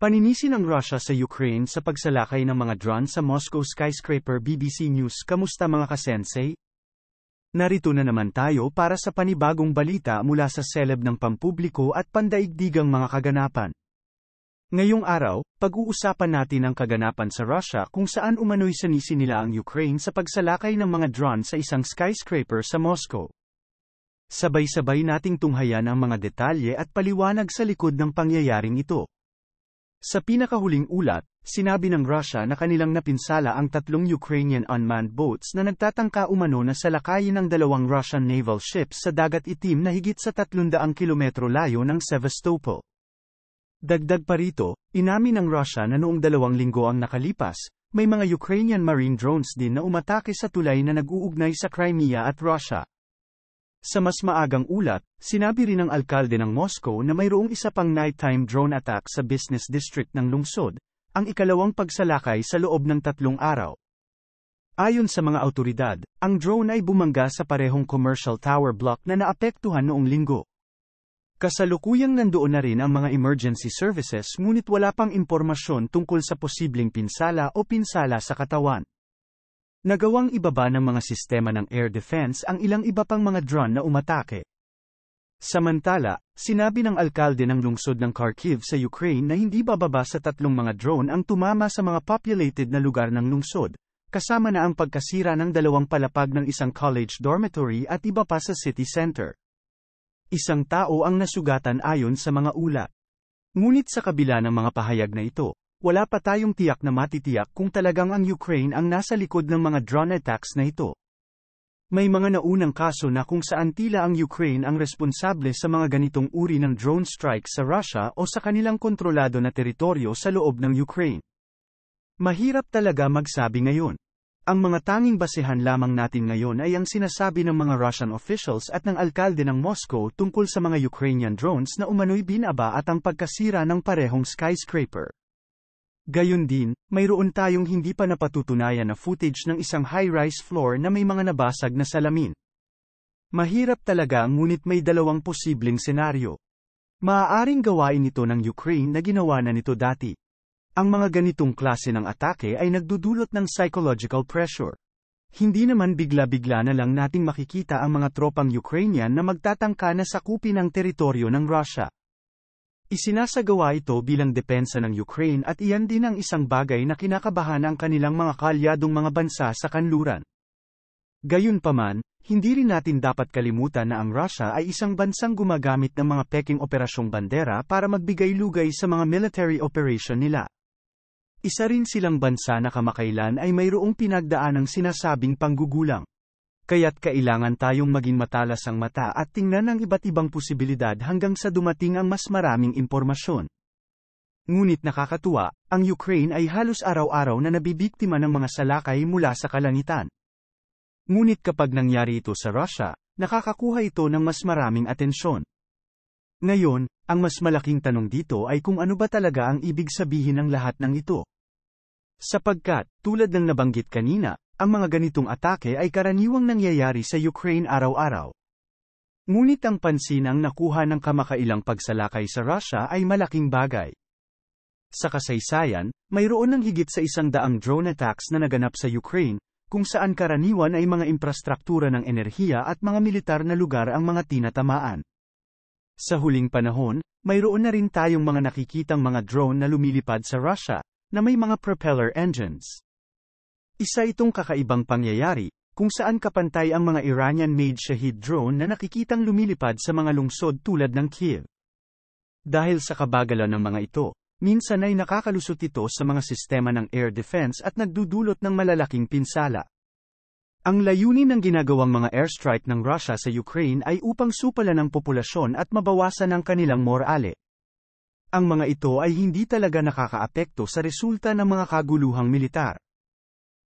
Paninisin ng Russia sa Ukraine sa pagsalakay ng mga drone sa Moscow skyscraper BBC News Kamusta mga kasensei? Narito na naman tayo para sa panibagong balita mula sa seleb ng pampubliko at pandaigdigang mga kaganapan. Ngayong araw, pag-uusapan natin ang kaganapan sa Russia kung saan umano'y sanisi nila ang Ukraine sa pagsalakay ng mga drone sa isang skyscraper sa Moscow. Sabay-sabay nating tunghayan ang mga detalye at paliwanag sa likod ng pangyayaring ito. Sa pinakahuling ulat, sinabi ng Russia na kanilang napinsala ang tatlong Ukrainian unmanned boats na nagtatangka umano na salakayin ng dalawang Russian naval ships sa dagat itim na higit sa 300 kilometro layo ng Sevastopol. Dagdag pa rito, inamin ng Russia na noong dalawang linggo ang nakalipas, may mga Ukrainian marine drones din na umatake sa tulay na nag-uugnay sa Crimea at Russia. Sa mas maagang ulat, sinabi rin ng alkalde ng Moscow na mayroong isa pang nighttime drone attack sa business district ng lungsod, ang ikalawang pagsalakay sa loob ng tatlong araw. Ayon sa mga autoridad, ang drone ay bumangga sa parehong commercial tower block na naapektuhan noong linggo. Kasalukuyang nandoon na rin ang mga emergency services ngunit wala pang impormasyon tungkol sa posibleng pinsala o pinsala sa katawan. Nagawang ibaba ng mga sistema ng air defense ang ilang iba pang mga drone na umatake. Samantala, sinabi ng alkalde ng lungsod ng Kharkiv sa Ukraine na hindi bababa sa tatlong mga drone ang tumama sa mga populated na lugar ng lungsod, kasama na ang pagkasira ng dalawang palapag ng isang college dormitory at iba pa sa city center. Isang tao ang nasugatan ayon sa mga ulat. Ngunit sa kabila ng mga pahayag na ito, wala pa tayong tiyak na matitiyak kung talagang ang Ukraine ang nasa likod ng mga drone attacks na ito. May mga naunang kaso na kung saan tila ang Ukraine ang responsable sa mga ganitong uri ng drone strikes sa Russia o sa kanilang kontrolado na teritoryo sa loob ng Ukraine. Mahirap talaga magsabi ngayon. Ang mga tanging basehan lamang natin ngayon ay ang sinasabi ng mga Russian officials at ng alkalde ng Moscow tungkol sa mga Ukrainian drones na umano'y binaba at ang pagkasira ng parehong skyscraper. Gayon din, mayroon tayong hindi pa napatutunayan na footage ng isang high-rise floor na may mga nabasag na salamin. Mahirap talaga ngunit may dalawang posibleng senaryo. Maaaring gawain ito ng Ukraine na ginawa na nito dati. Ang mga ganitong klase ng atake ay nagdudulot ng psychological pressure. Hindi naman bigla-bigla na lang nating makikita ang mga tropang Ukrainian na magtatangka na sakupin ang teritoryo ng Russia. Isinasagawa ito bilang depensa ng Ukraine at iyan din ang isang bagay na kinakabahan ang kanilang mga kalyadong mga bansa sa kanluran. Gayunpaman, hindi rin natin dapat kalimutan na ang Russia ay isang bansang gumagamit ng mga peking operasyong bandera para magbigay lugay sa mga military operation nila. Isa rin silang bansa na kamakailan ay mayroong ng sinasabing panggugulang kaya't kailangan tayong maging matalas ang mata at tingnan ang iba't ibang posibilidad hanggang sa dumating ang mas maraming impormasyon. Ngunit nakakatuwa, ang Ukraine ay halos araw-araw na nabibiktima ng mga salakay mula sa kalangitan. Ngunit kapag nangyari ito sa Russia, nakakakuha ito ng mas maraming atensyon. Ngayon, ang mas malaking tanong dito ay kung ano ba talaga ang ibig sabihin ng lahat ng ito. Sapagkat, tulad ng nabanggit kanina, ang mga ganitong atake ay karaniwang nangyayari sa Ukraine araw-araw. Ngunit ang pansin ang nakuha ng kamakailang pagsalakay sa Russia ay malaking bagay. Sa kasaysayan, mayroon ng higit sa isang daang drone attacks na naganap sa Ukraine, kung saan karaniwan ay mga imprastruktura ng enerhiya at mga militar na lugar ang mga tinatamaan. Sa huling panahon, mayroon na rin tayong mga nakikitang mga drone na lumilipad sa Russia, na may mga propeller engines. Isa itong kakaibang pangyayari, kung saan kapantay ang mga Iranian-made Shahid drone na nakikitang lumilipad sa mga lungsod tulad ng Kiev. Dahil sa kabagalan ng mga ito, minsan ay nakakalusot ito sa mga sistema ng air defense at nagdudulot ng malalaking pinsala. Ang layunin ng ginagawang mga airstrike ng Russia sa Ukraine ay upang supala ang populasyon at mabawasan ang kanilang morale. Ang mga ito ay hindi talaga nakakaapekto sa resulta ng mga kaguluhang militar.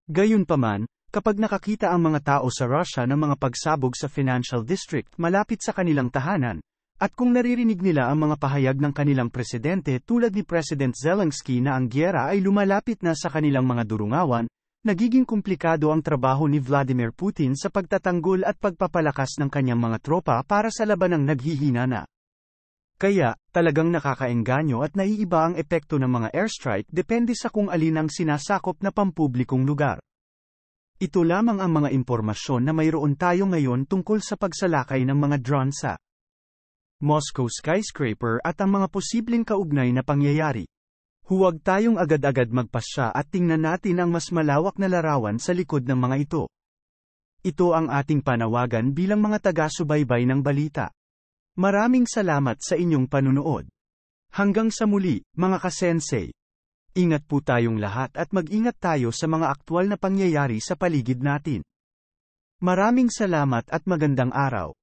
Gayunpaman, kapag nakakita ang mga tao sa Russia ng mga pagsabog sa financial district malapit sa kanilang tahanan, at kung naririnig nila ang mga pahayag ng kanilang presidente tulad ni President Zelensky na ang gyera ay lumalapit na sa kanilang mga durungawan, nagiging komplikado ang trabaho ni Vladimir Putin sa pagtatanggol at pagpapalakas ng kanyang mga tropa para sa labanang naghihina na. Kaya, talagang nakakaengganyo at naiiba ang epekto ng mga airstrike depende sa kung alin ang sinasakop na pampublikong lugar. Ito lamang ang mga impormasyon na mayroon tayo ngayon tungkol sa pagsalakay ng mga drone sa Moscow skyscraper at ang mga posibleng kaugnay na pangyayari. Huwag tayong agad-agad magpasya at tingnan natin ang mas malawak na larawan sa likod ng mga ito. Ito ang ating panawagan bilang mga taga-subaybay ng balita. Maraming salamat sa inyong panunood. Hanggang sa muli, mga kasensei. Ingat po tayong lahat at mag-ingat tayo sa mga aktwal na pangyayari sa paligid natin. Maraming salamat at magandang araw.